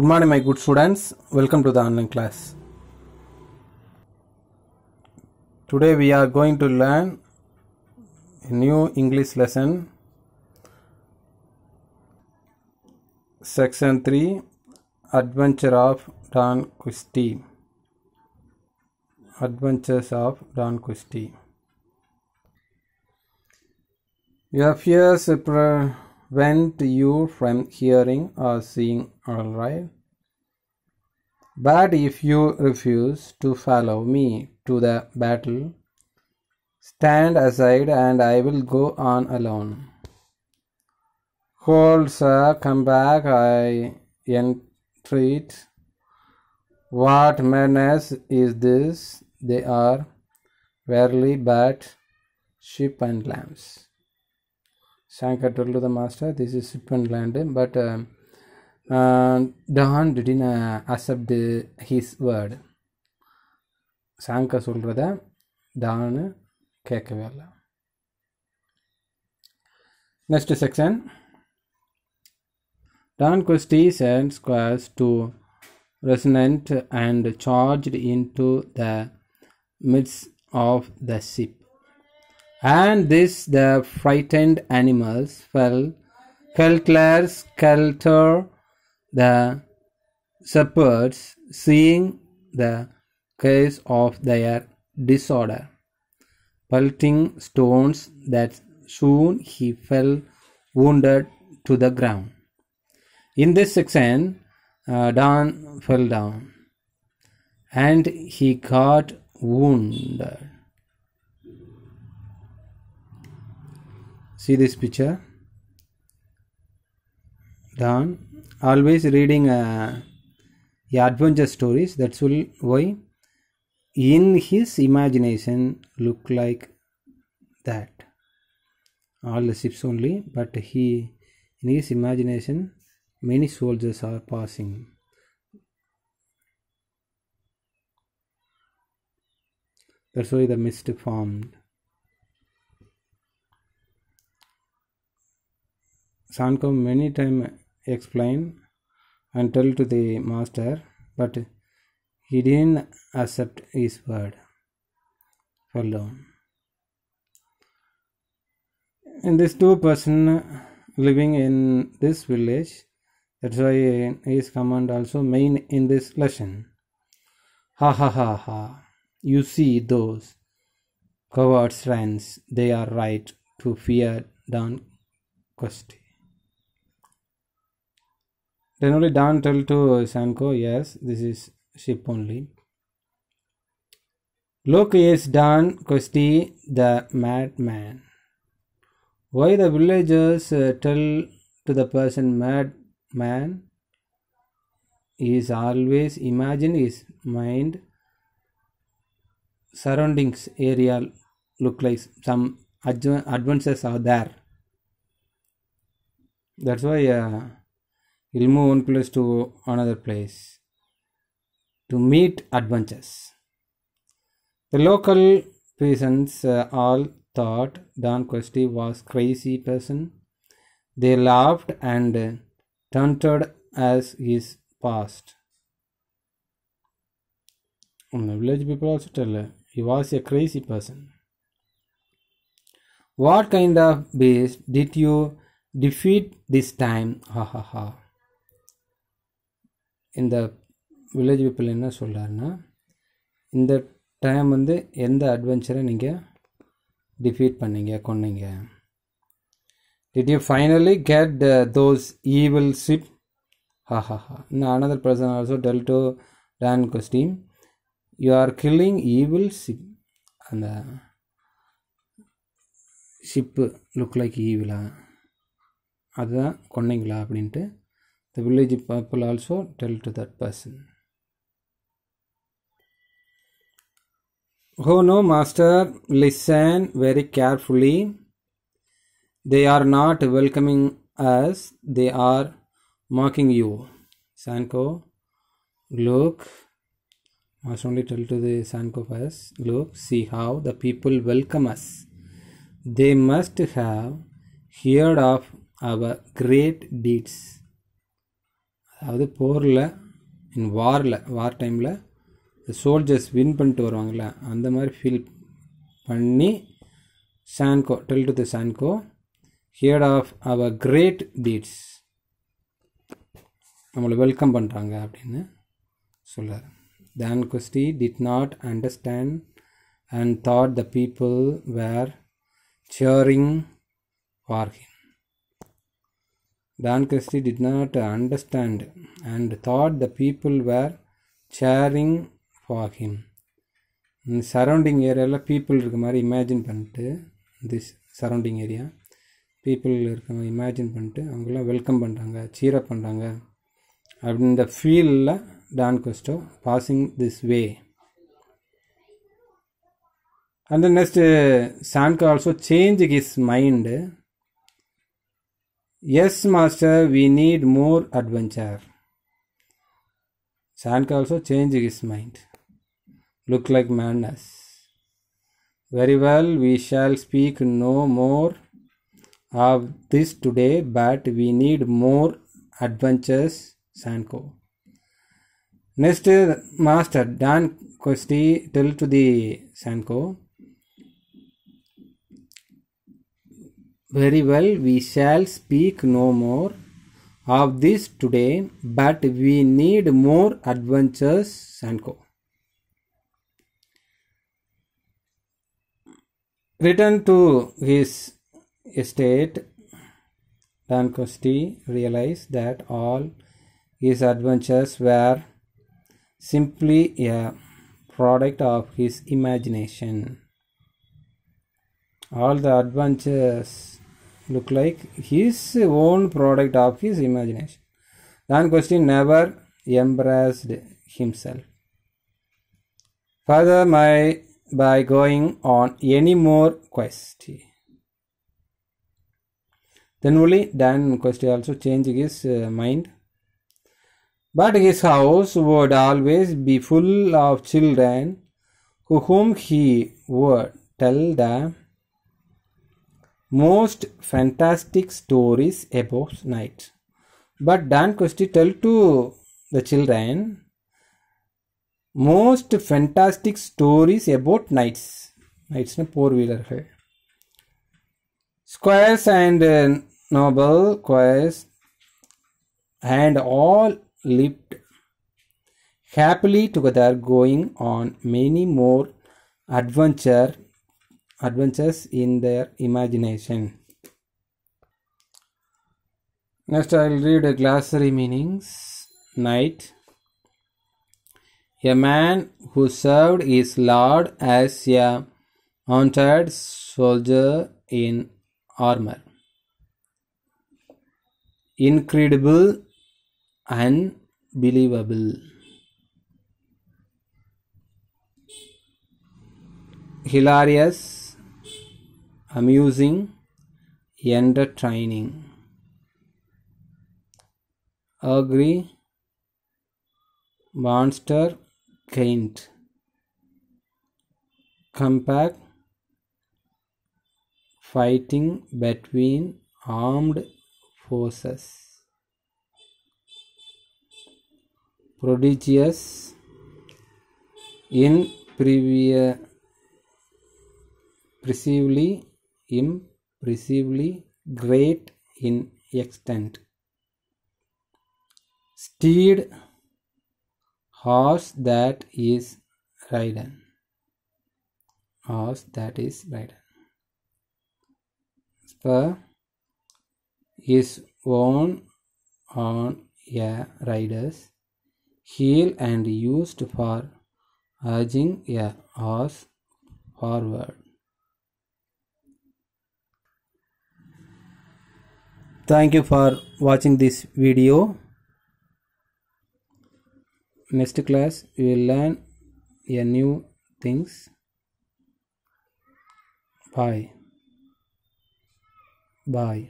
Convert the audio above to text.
Good morning my good students, welcome to the online class. Today we are going to learn a new English lesson section 3 Adventure of Don Quixote. Adventures of Don Quixote. You have here separate prevent you from hearing or seeing, alright? But if you refuse to follow me to the battle, stand aside and I will go on alone. Hold, sir, come back, I entreat. What madness is this? They are verily but sheep and lambs. Shankar told the master, this is ship and land. But uh, uh Don didn't uh, accept his word. Shankar told the Don Kekavala. Next section. Don Christie sent squares to resonant and charged into the midst of the ship. And this the frightened animals fell, clear, skelter the shepherds, seeing the case of their disorder, pelting stones that soon he fell wounded to the ground. In this section, uh, Dan fell down and he got wounded. see this picture Don always reading uh, adventure stories that's why in his imagination look like that all the ships only but he in his imagination many soldiers are passing that's why the mist formed Sanko many time explain and tell to the master, but he didn't accept his word for long. In this two person living in this village, that's why his command also main in this lesson. Ha ha ha ha! You see those cowards friends; they are right to fear Don Costi. Then only Dan tell to Sanko, yes, this is ship only. Look is Dan Kosti, the madman. Why the villagers uh, tell to the person madman? He is always imagine his mind surroundings area look like some adventures are there. That's why. Uh, will move one place to another place to meet adventures. The local peasants uh, all thought Don Questy was crazy person. They laughed and uh, taunted as his past. And the village people also tell uh, he was a crazy person. What kind of beast did you defeat this time? Ha ha ha. இந்த village people என்ன சொல்கிறாருன்னா இந்த time வந்து எந்த அட்வென்ச்சரை நீங்கள் defeat பண்ணீங்க கொன்னீங்க did you finally get those evil ship ha ha ha இன்னும் another person also told Dan question you are killing evil ship அந்த ஷிப்பு லுக் லைக் ஈவிலா அதுதான் கொன்னீங்களா அப்படின்ட்டு the village people also tell to that person oh no master listen very carefully they are not welcoming us they are mocking you sanko look must only tell to the sanko first look see how the people welcome us they must have heard of our great deeds அதாவது போரில் இன் வாரில் வார் டைமில் soldiers win பண்ணிட்டு வருவாங்கள்ல அந்த மாதிரி feel பண்ணி Sancho tell to the Sancho had of our great deeds நம்மளை welcome பண்ணுறாங்க அப்படின்னு சொல்கிறார் then Quixote did not understand and thought the people were cheering வார்கின் Don Christie did not understand and thought the people were cheering for him. Surrounding ஏரியாவில் people இருக்க மாதிரி imagine பண்ணிட்டு this surrounding area people இருக்க மாதிரி imagine பண்ணிட்டு அவங்களாம் welcome பண்ணுறாங்க சீரப் பண்ணுறாங்க அப்படின்னு இந்த ஃபீலில் Don Quixote passing this way and next Sancho also change his mind Yes, master, we need more adventure. Sanka also changed his mind. Look like madness. Very well, we shall speak no more of this today, but we need more adventures, Sanko. Next, master Dan Kosti tell to the Sanko Very well, we shall speak no more of this today, but we need more adventures, Sanko. Returned to his estate, Don Costi realized that all his adventures were simply a product of his imagination. All the adventures look like his own product of his imagination. Then question never embraced himself. Further, my by going on any more quest. Then only Dan Quest also changed his uh, mind. But his house would always be full of children whom he would tell them most fantastic stories about night. But Dan Kosti tell to the children most fantastic stories about Knights Nights no four wheeler. Squires and uh, noble quays and all lived happily together going on many more adventure adventures in their imagination. Next, I will read a glossary meanings. Knight A man who served his lord as a mounted soldier in armor. Incredible, unbelievable. Hilarious, amusing, entertaining. Agree, monster, quaint. Compact, fighting between armed forces. prodigious in previous perceivably impressively great in extent. Steed horse that is ridden. Horse that is ridden. Spur is worn on a rider's heel and used for urging a horse forward. thank you for watching this video next class we will learn a new things bye bye